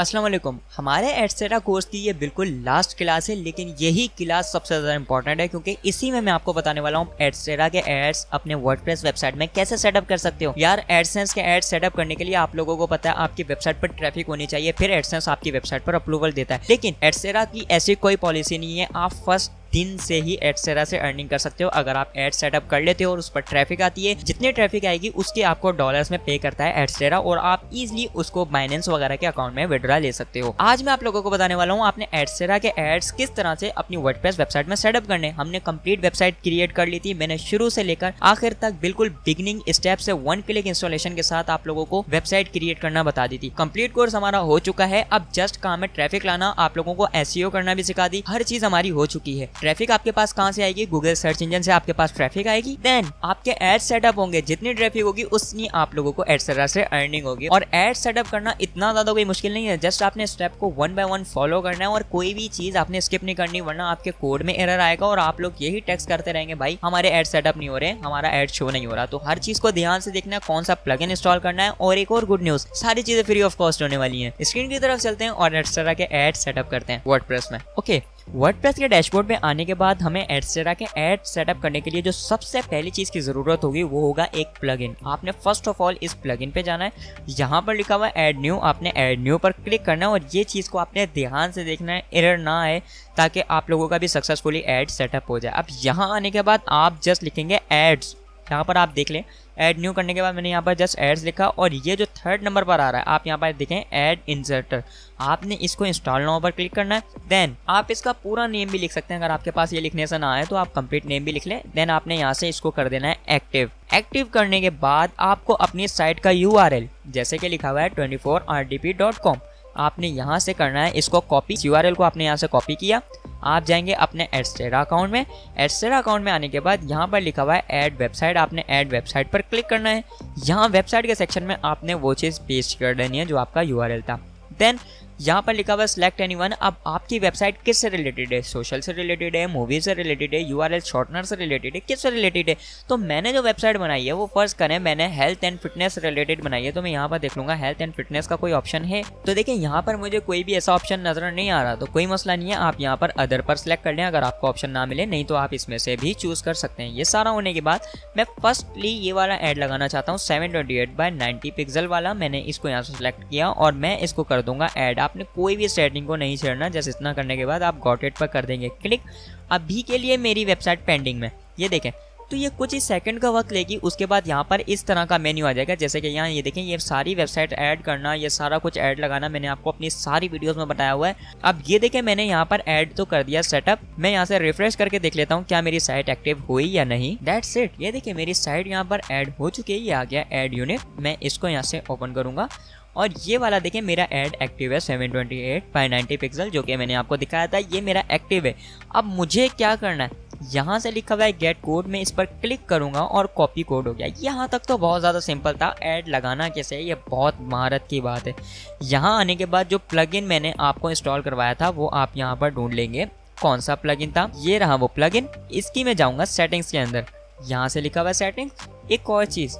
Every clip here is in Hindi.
असलम हमारे एटसेटा कोर्स की ये बिल्कुल लास्ट क्लास है लेकिन यही क्लास सबसे ज़्यादा इंपॉर्टेंट है क्योंकि इसी में मैं आपको बताने वाला हूँ एटसेटा के एड्स अपने वर्डप्रेस वेबसाइट में कैसे सेटअप कर सकते हो यार एडसेंस के एड्स सेटअप करने के लिए आप लोगों को पता है आपकी वेबसाइट पर ट्रैफिक होनी चाहिए फिर एडसेंस आपकी वेबसाइट पर अप्रूवल देता है लेकिन एटसेटा की ऐसी कोई पॉलिसी नहीं है आप फर्स्ट दिन से ही एडसेरा से अर्निंग कर सकते हो अगर आप एड सेटअप कर लेते हो और उस पर ट्रैफिक आती है जितनी ट्रैफिक आएगी उसके आपको डॉलर्स में पे करता है एडसेरा और आप इजिली उसको बाइनेंस वगैरह के अकाउंट में विड्रा ले सकते हो आज मैं आप लोगों को बताने वाला हूँ आपने एडसेरा के एड्स किस तरह से अपनी वर्ड वेबसाइट में सेटअप करने हमने कंप्लीट वेबसाइट क्रिएट कर ली थी मैंने शुरू से लेकर आखिर तक बिल्कुल बिगनिंग स्टेप से वन क्लिक इंस्टॉलेशन के साथ आप लोगों को वेबसाइट क्रिएट करना बता दी थी कंप्लीट कोर्स हमारा हो चुका है अब जस्ट काम है ट्रैफिक लाना आप लोगों को एस e करना भी सिखा दी हर चीज हमारी हो चुकी है ट्रैफिक आपके पास कहाँ से आएगी गूगल सर्च इंजन से आपके पास ट्रैफिक आएगी देन आपके एड सेटअप होंगे जितनी ट्रैफिक होगी उतनी आप लोगों को एटसेट्रा से अर्निंग होगी और एड सेटअप करना इतना ज्यादा कोई मुश्किल नहीं है जस्ट आपने स्टेप को वन बाय वन फॉलो करना है और कोई भी चीज आपने स्किप नहीं करनी वरना आपके कोड में एरर आएगा और आप लोग यही टेक्स करते रहेंगे भाई हमारे एड सेटअप नहीं हो रहे हमारा एड शो नहीं हो रहा तो हर चीज को ध्यान से देखना है कौन सा प्लग इंस्टॉल करना है और एक और गुड न्यूज सारी चीजें फ्री ऑफ कॉस्ट होने वाली है स्क्रीन की तरफ चलते हैं और एटसेट्रा के एड सेटअप करते हैं वर्ड में ओके वर्डप्रेस के डैशबोर्ड में आने के बाद हमें एडसेरा के एड सेटअप करने के लिए जो सबसे पहली चीज़ की ज़रूरत होगी वो होगा एक प्लगइन आपने फर्स्ट ऑफ ऑल इस प्लगइन पे जाना है यहाँ पर लिखा हुआ एड ऐड न्यू आपने ऐड न्यू पर क्लिक करना है और ये चीज़ को आपने ध्यान से देखना है एरर ना आए ताकि आप लोगों का भी सक्सेसफुली एड सेटअप हो जाए अब यहाँ आने के बाद आप जस्ट लिखेंगे एड्स यहाँ पर आप देख लें ऐड न्यू करने के बाद मैंने यहाँ पर जस्ट एड्स लिखा और ये जो थर्ड नंबर पर आ रहा है आप यहाँ पर देखें ऐड इंसर्टर आपने इसको इंस्टॉल नाउ पर क्लिक करना है देन आप इसका पूरा नेम भी लिख सकते हैं अगर आपके पास ये लिखने से ना आए तो आप कंप्लीट नेम भी लिख लें देन आपने यहाँ से इसको कर देना है एक्टिव एक्टिव करने के बाद आपको अपनी साइट का यू जैसे कि लिखा हुआ है ट्वेंटी आपने यहाँ से करना है इसको कॉपी यू को आपने यहाँ से कॉपी किया आप जाएंगे अपने एडस्टेरा अकाउंट में एडस्टेरा अकाउंट में आने के बाद यहाँ पर लिखा हुआ है ऐड वेबसाइट आपने ऐड वेबसाइट पर क्लिक करना है यहाँ वेबसाइट के सेक्शन में आपने वो चीज़ पेस्ट कर देनी है जो आपका यू था देन यहाँ पर लिखा हुआ सेलेक्ट सिलेक्ट एनी वन अब आपकी वेबसाइट किस से रिलेटेड है सोशल से रिलेटेड है मूवी से रिलेटेड है यू आर एल शॉर्टनर से रिलेटेड है किस से रिलेटेड है तो मैंने जो वेबसाइट बनाई है वो फर्स्ट करें मैंने हेल्थ एंड फिटनेस रिलेटेड बनाई है तो मैं यहाँ पर देख लूँगा हेल्थ एंड फिटनेस का कोई ऑप्शन है तो देखिए यहाँ पर मुझे कोई भी ऐसा ऑप्शन नजर नहीं आ रहा तो कोई मसला नहीं है आप यहाँ पर अदर पर सिलेक्ट कर लें अगर आपको ऑप्शन ना मिले नहीं तो आप इसमें से भी चूज कर सकते हैं ये सारा होने के बाद मैं फर्स्टली ये वाला एड लगाना चाहता हूँ seven twenty eight by ninety pixel वाला मैंने इसको यहाँ से सिलेक्ट किया और मैं इसको कर दूंगा एड आपने कोई भी सेटिंग को नहीं छेड़ना जैसे इतना करने के बाद आप गॉटेट पर कर देंगे क्लिक अभी के लिए मेरी वेबसाइट पेंडिंग में ये देखें तो ये कुछ ही सेकंड का वक्त लेगी उसके बाद यहाँ पर इस तरह का मेन्यू आ जाएगा जैसे कि यहाँ ये देखें ये सारी वेबसाइट ऐड करना ये सारा कुछ ऐड लगाना मैंने आपको अपनी सारी वीडियोस में बताया हुआ है अब ये देखें मैंने यहाँ पर ऐड तो कर दिया सेटअप मैं यहाँ से रिफ्रेश करके देख लेता हूँ क्या मेरी साइट एक्टिव हुई या नहीं दैट सेट ये देखिये मेरी साइट यहाँ पर एड हो चुकी है ये आ गया एड यूनिट मैं इसको यहाँ से ओपन करूंगा और ये वाला देखिए मेरा एड एक्टिव है 728 590 पिक्सल जो कि मैंने आपको दिखाया था ये मेरा एक्टिव है अब मुझे क्या करना है यहाँ से लिखा हुआ है गेट कोड मैं इस पर क्लिक करूँगा और कॉपी कोड हो गया यहाँ तक तो बहुत ज़्यादा सिंपल था ऐड लगाना कैसे है ये बहुत महारत की बात है यहाँ आने के बाद जो प्लगइन मैंने आपको इंस्टॉल करवाया था वो आप यहाँ पर ढूंढ लेंगे कौन सा प्लगइन था ये रहा वो प्लगइन इसकी मैं जाऊँगा सेटिंग्स के अंदर यहाँ से लिखा हुआ है सेटिंग्स एक और चीज़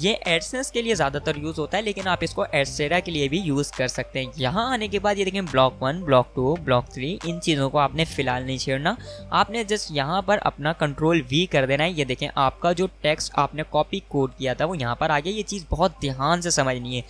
ये एडसेंस के लिए ज़्यादातर यूज़ होता है लेकिन आप इसको एडसेरा के लिए भी यूज़ कर सकते हैं यहाँ आने के बाद ये देखें block one block two block three इन चीज़ों को आपने फ़िलहाल नहीं छेड़ना आपने जस्ट यहाँ पर अपना कंट्रोल वी कर देना है ये देखें आपका जो टेक्स्ट आपने कॉपी कोड किया था वो यहाँ पर आ गया ये चीज़ बहुत ध्यान से समझनी है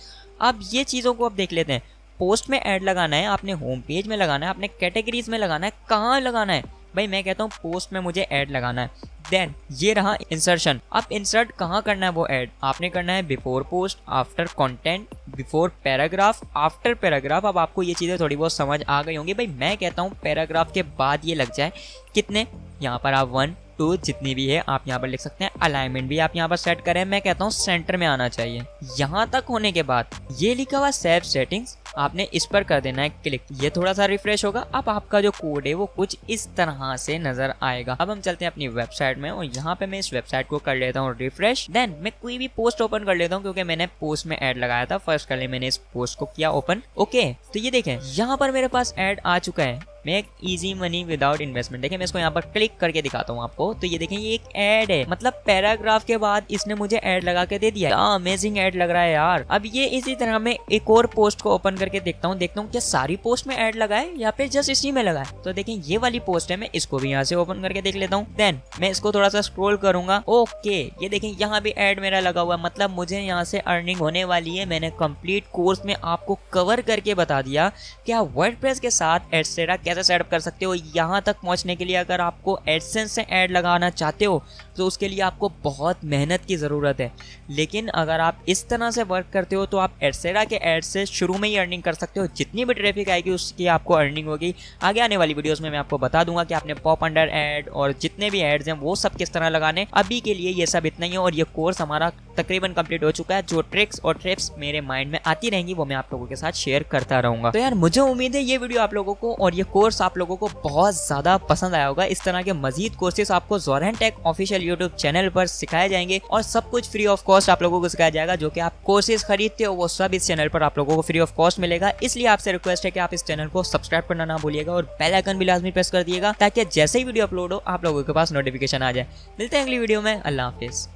अब ये चीज़ों को आप देख लेते हैं पोस्ट में ऐड लगाना है आपने होम पेज में लगाना है आपने कैटेगरीज में लगाना है कहाँ लगाना है भाई मैं कहता हूँ पोस्ट में मुझे ऐड लगाना है देन ये रहा इंसर्शन अब इंसर्ट कहाँ करना है वो ऐड आपने करना है before post after content before paragraph after paragraph अब आपको ये चीज़ें थोड़ी बहुत समझ आ गई होंगी भाई मैं कहता हूँ पैराग्राफ के बाद ये लग जाए कितने यहाँ पर आप वन टू जितनी भी है आप यहाँ पर लिख सकते हैं अलाइनमेंट भी आप यहाँ पर सेट करें मैं कहता हूँ सेंटर में आना चाहिए यहाँ तक होने के बाद ये लिखा हुआ सेफ सेटिंग्स आपने इस पर कर देना है क्लिक ये थोड़ा सा रिफ्रेश होगा अब आपका जो कोड है वो कुछ इस तरह से नजर आएगा अब हम चलते हैं अपनी वेबसाइट में और यहाँ पे मैं इस वेबसाइट को कर लेता हूँ रिफ्रेश देन मैं कोई भी पोस्ट ओपन कर लेता हूँ क्योंकि मैंने पोस्ट में एड लगाया था फर्स्ट कल मैंने इस पोस्ट को किया ओपन ओके तो ये देखे यहाँ पर मेरे पास एड आ चुका है make easy money without investment देखिए मैं इसको यहाँ पर क्लिक करके दिखाता हूँ आपको तो ये देखें ये एक एड है मतलब पैराग्राफ के बाद इसने मुझे एड लगा के दे दिया अमेजिंग एड लग रहा है यार अब ये इसी तरह मैं एक और पोस्ट को ओपन करके देखता हूँ देखता हूँ क्या सारी पोस्ट में एड लगा है या फिर जस्ट इसी में लगा है तो देखें ये वाली पोस्ट है मैं इसको भी यहाँ से ओपन करके देख लेता हूँ देन मैं इसको थोड़ा सा स्क्रोल करूंगा ओके ये देखें यहाँ भी एड मेरा लगा हुआ है मतलब मुझे यहाँ से अर्निंग होने वाली है मैंने कम्प्लीट कोर्स में आपको कवर करके बता दिया क्या वर्ड के साथ एडसेरा कैसे कैसे सेटअप कर सकते हो यहाँ तक पहुँचने के लिए अगर आपको एडसेंस से ऐड लगाना चाहते हो तो उसके लिए आपको बहुत मेहनत की ज़रूरत है लेकिन अगर आप इस तरह से वर्क करते हो तो आप एडसेरा के एड से शुरू में ही अर्निंग कर सकते हो जितनी भी ट्रैफिक आएगी उसकी आपको अर्निंग होगी आगे आने वाली वीडियोज़ में मैं आपको बता दूंगा कि आपने पॉप अंडर एड और जितने भी एड्स हैं वो सब किस तरह लगाने अभी के लिए ये सब इतना ही है और ये कोर्स हमारा तकरीबन कंप्लीट हो चुका है जो ट्रिक्स और ट्रिप्स मेरे माइंड में आती रहेंगी वो मैं आप लोगों के साथ शेयर करता रहूंगा तो यार मुझे उम्मीद है ये वीडियो आप लोगों को और ये कोर्स आप लोगों को बहुत ज़्यादा पसंद आया होगा इस तरह के मजीद कोर्सेस आपको जोरहन टेक ऑफिशियल यूट्यूब चैनल पर सिखाए जाएंगे और सब कुछ फ्री ऑफ कॉस्ट आप लोगों को सिखाया जाएगा जो कि आप कोर्सेज खरीदते हो वो सब इस चैनल पर आप लोगों को फ्री ऑफ कॉस्ट मिलेगा इसलिए आपसे रिक्वेस्ट है कि आप इस चैनल को सब्सक्राइब करना ना भूलिएगा और बेल आइकन भी लाजमी प्रेस कर दिएगा ताकि जैसे ही वीडियो अपलोड हो आप लोगों के पास नोटिफिकेशन आ जाए मिलते हैं अगली वीडियो में अल्लाह हाफिज़